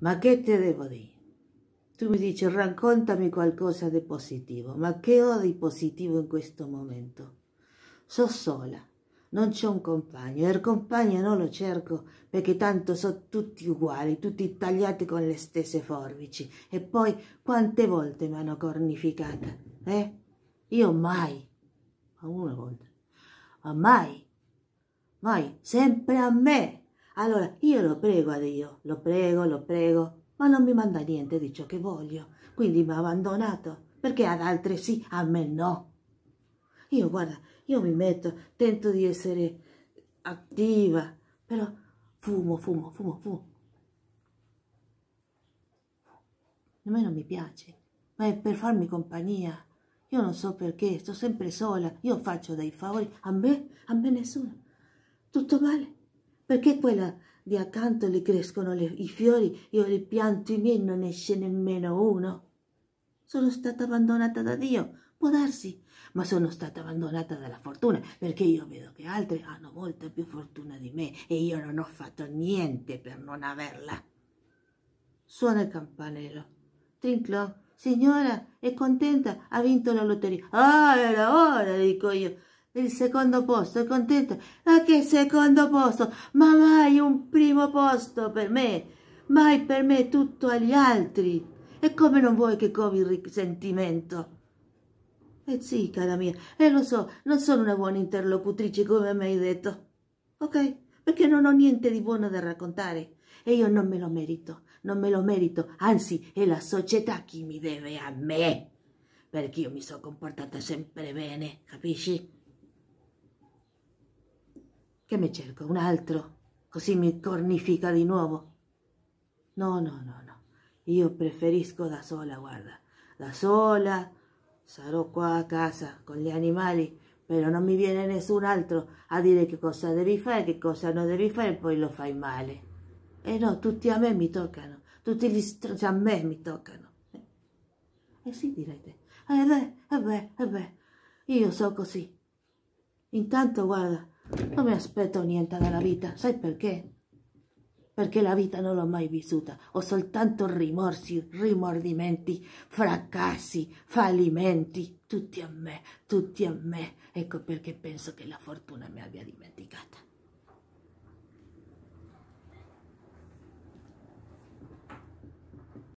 Ma che te devo dire? Tu mi dici raccontami qualcosa di positivo, ma che ho di positivo in questo momento? So sola, non c'è un compagno e il compagno non lo cerco perché tanto sono tutti uguali, tutti tagliati con le stesse forbici. E poi quante volte mi hanno cornificata, eh? Io mai, ma una volta, ma mai, mai, sempre a me allora io lo prego a Dio, lo prego, lo prego, ma non mi manda niente di ciò che voglio, quindi mi ha abbandonato, perché ad altri sì, a me no. Io guarda, io mi metto, tento di essere attiva, però fumo, fumo, fumo, fumo. A me non mi piace, ma è per farmi compagnia. Io non so perché, sto sempre sola, io faccio dei favori, a me, a me nessuno. Tutto male, perché quella di accanto le crescono le, i fiori, io li pianto i miei e non esce nemmeno uno. Sono stata abbandonata da Dio, può darsi, ma sono stata abbandonata dalla fortuna, perché io vedo che altri hanno molta più fortuna di me e io non ho fatto niente per non averla. Suona il campanello. Trinclò, signora, è contenta, ha vinto la lotteria. Ah, era ora, dico io il secondo posto, è contento. Ma che secondo posto? Ma mai un primo posto per me, mai per me tutto agli altri. E come non vuoi che covi il risentimento? Eh sì, cara mia, e eh, lo so, non sono una buona interlocutrice come mi hai detto, ok? Perché non ho niente di buono da raccontare e io non me lo merito, non me lo merito, anzi è la società che mi deve a me, perché io mi sono comportata sempre bene, capisci? Che mi cerco? Un altro? Così mi cornifica di nuovo? No, no, no, no. Io preferisco da sola, guarda. Da sola sarò qua a casa con gli animali, però non mi viene nessun altro a dire che cosa devi fare, che cosa non devi fare, e poi lo fai male. E eh no, tutti a me mi toccano, tutti gli stronzi cioè a me mi toccano. E eh sì, direte. Eh beh, eh beh, eh beh, io so così. Intanto, guarda, non mi aspetto niente dalla vita, sai perché? Perché la vita non l'ho mai vissuta, ho soltanto rimorsi, rimordimenti, fracassi, fallimenti, tutti a me, tutti a me. Ecco perché penso che la fortuna mi abbia dimenticata.